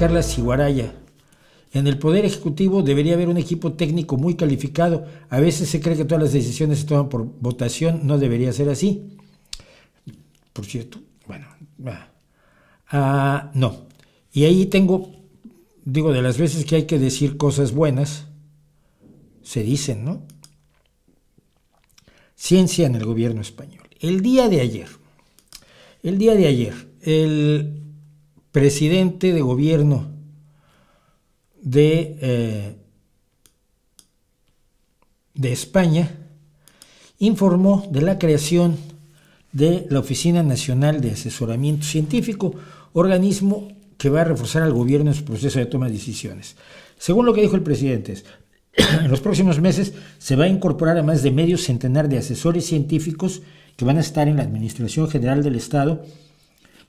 Carla Siguaraya. En el Poder Ejecutivo debería haber un equipo técnico muy calificado. A veces se cree que todas las decisiones se toman por votación. No debería ser así. Por cierto, bueno. Ah, no. Y ahí tengo, digo, de las veces que hay que decir cosas buenas, se dicen, ¿no? Ciencia en el gobierno español. El día de ayer, el día de ayer, el presidente de gobierno de, eh, de España, informó de la creación de la Oficina Nacional de Asesoramiento Científico, organismo que va a reforzar al gobierno en su proceso de toma de decisiones. Según lo que dijo el presidente, en los próximos meses se va a incorporar a más de medio centenar de asesores científicos que van a estar en la Administración General del Estado,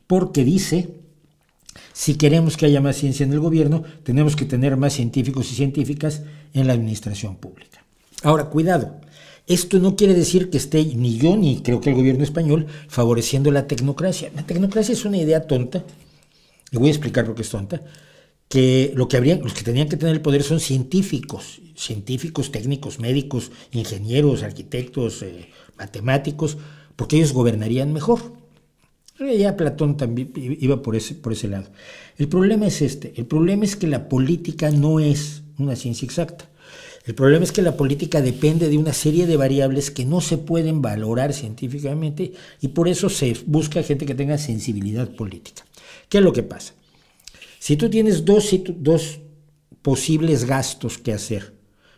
porque dice si queremos que haya más ciencia en el gobierno, tenemos que tener más científicos y científicas en la administración pública. Ahora, cuidado, esto no quiere decir que esté ni yo ni creo que el gobierno español favoreciendo la tecnocracia. La tecnocracia es una idea tonta, y voy a explicar lo que es tonta, que, lo que habrían, los que tenían que tener el poder son científicos, científicos, técnicos, médicos, ingenieros, arquitectos, eh, matemáticos, porque ellos gobernarían mejor. Ya Platón también iba por ese, por ese lado. El problema es este, el problema es que la política no es una ciencia exacta. El problema es que la política depende de una serie de variables que no se pueden valorar científicamente y por eso se busca gente que tenga sensibilidad política. ¿Qué es lo que pasa? Si tú tienes dos, dos posibles gastos que hacer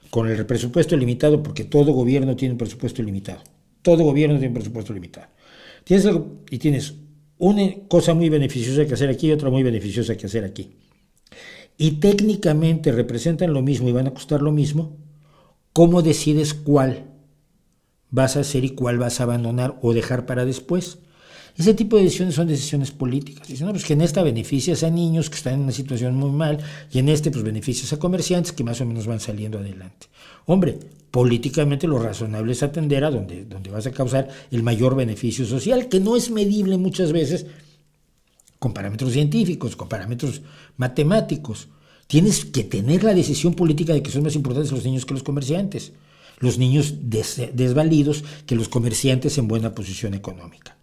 con el presupuesto limitado, porque todo gobierno tiene un presupuesto limitado, todo gobierno tiene un presupuesto limitado, tienes, y tienes una cosa muy beneficiosa que hacer aquí y otra muy beneficiosa que hacer aquí. Y técnicamente representan lo mismo y van a costar lo mismo. ¿Cómo decides cuál vas a hacer y cuál vas a abandonar o dejar para después? Ese tipo de decisiones son decisiones políticas. Dicen, no, pues que en esta beneficias a niños que están en una situación muy mal y en este pues beneficias a comerciantes que más o menos van saliendo adelante. Hombre, políticamente lo razonable es atender a donde, donde vas a causar el mayor beneficio social, que no es medible muchas veces con parámetros científicos, con parámetros matemáticos. Tienes que tener la decisión política de que son más importantes los niños que los comerciantes los niños desvalidos que los comerciantes en buena posición económica.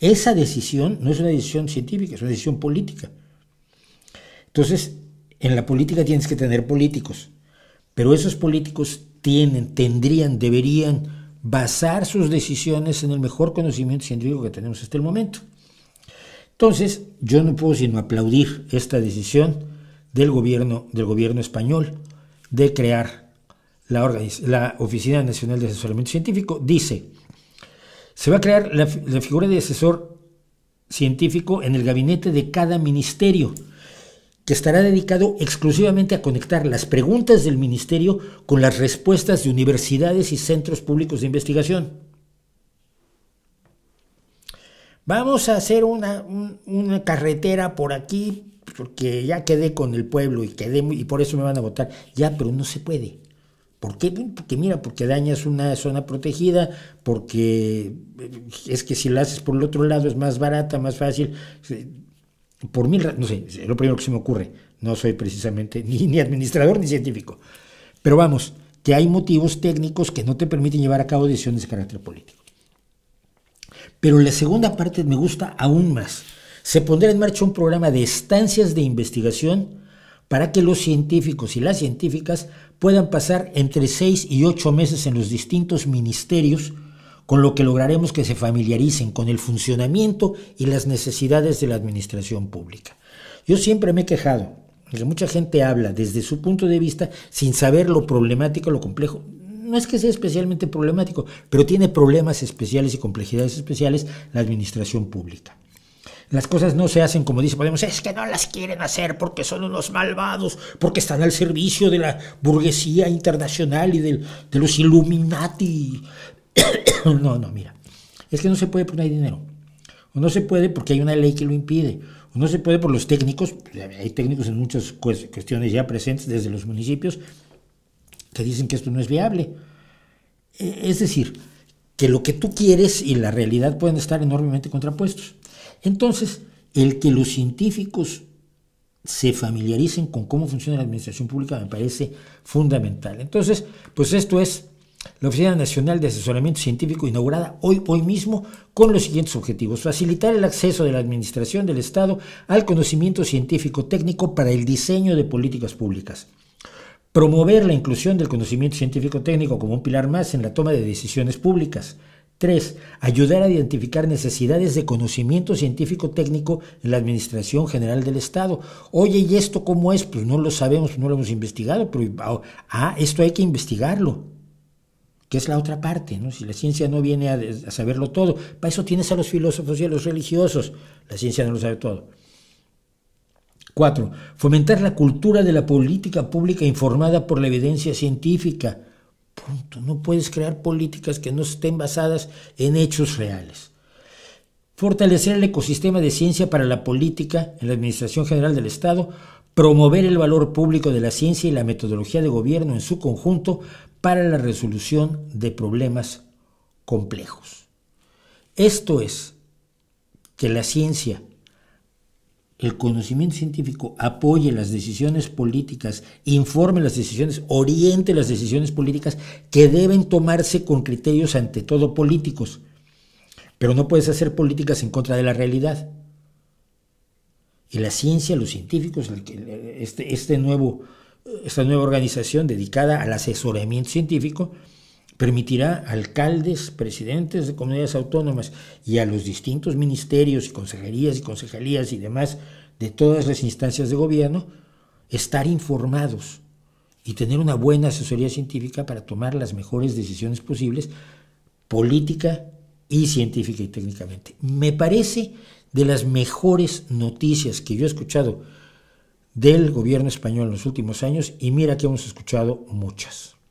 Esa decisión no es una decisión científica, es una decisión política. Entonces, en la política tienes que tener políticos, pero esos políticos tienen, tendrían, deberían basar sus decisiones en el mejor conocimiento científico que tenemos hasta el momento. Entonces, yo no puedo sino aplaudir esta decisión del gobierno, del gobierno español de crear la, la Oficina Nacional de Asesoramiento Científico. Dice, se va a crear la, figura de asesor científico en el gabinete de cada ministerio, que estará dedicado exclusivamente a conectar las preguntas del ministerio con las respuestas de universidades y centros públicos de investigación. Vamos a hacer una, una carretera por aquí, porque ya quedé con el pueblo y, quedé, y por eso me van a votar. Ya, pero no se puede. ¿Por qué? Porque mira, porque dañas una zona protegida, porque eh, es que si la haces por el otro lado es más barata, más fácil. Eh, por mil, no sé, lo primero que se me ocurre. No soy precisamente ni administrador ni científico. Pero vamos, que hay motivos técnicos que no te permiten llevar a cabo decisiones de carácter político. Pero la segunda parte me gusta aún más. Se pondrá en marcha un programa de estancias de investigación para que los científicos y las científicas puedan pasar entre seis y ocho meses en los distintos ministerios, con lo que lograremos que se familiaricen con el funcionamiento y las necesidades de la administración pública. Yo siempre me he quejado que mucha gente habla desde su punto de vista sin saber lo problemático, lo complejo. No es que sea especialmente problemático, pero tiene problemas especiales y complejidades especiales la administración pública. Las cosas no se hacen como dice Podemos, es que no las quieren hacer porque son unos malvados, porque están al servicio de la burguesía internacional y de los Illuminati. no, no, mira, es que no se puede porque no hay dinero. O no se puede porque hay una ley que lo impide. O no se puede por los técnicos, hay técnicos en muchas cuestiones ya presentes desde los municipios que dicen que esto no es viable. E, es decir, que lo que tú quieres y la realidad pueden estar enormemente contrapuestos. Entonces, el que los científicos se familiaricen con cómo funciona la administración pública me parece fundamental. Entonces, pues esto es la Oficina Nacional de Asesoramiento Científico inaugurada hoy, hoy mismo con los siguientes objetivos. Facilitar el acceso de la Administración del Estado al conocimiento científico técnico para el diseño de políticas públicas. Promover la inclusión del conocimiento científico técnico como un pilar más en la toma de decisiones públicas. 3. Ayudar a identificar necesidades de conocimiento científico-técnico en la Administración General del Estado. Oye, ¿y esto cómo es? Pues no lo sabemos, no lo hemos investigado, pero ah, ah esto hay que investigarlo, que es la otra parte, ¿no? Si la ciencia no viene a, saberlo todo, para eso tienes a los filósofos y a los religiosos, la ciencia no lo sabe todo. 4. Fomentar la cultura de la política pública informada por la evidencia científica. Punto. No puedes crear políticas que no estén basadas en hechos reales. Fortalecer el ecosistema de ciencia para la política en la Administración General del Estado. Promover el valor público de la ciencia y la metodología de gobierno en su conjunto para la resolución de problemas complejos. Esto es que la ciencia el conocimiento científico apoye las decisiones políticas, informe las decisiones, oriente las decisiones políticas que deben tomarse con criterios ante todo políticos. Pero no puedes hacer políticas en contra de la realidad. Y la ciencia, los científicos, este, este nuevo, esta nueva organización dedicada al asesoramiento científico, permitirá a alcaldes, presidentes de comunidades autónomas y a los distintos ministerios y consejerías y concejalías y demás de todas las instancias de gobierno estar informados y tener una buena asesoría científica para tomar las mejores decisiones posibles política y científica y técnicamente. Me parece de las mejores noticias que yo he escuchado del gobierno español en los últimos años y mira que hemos escuchado muchas.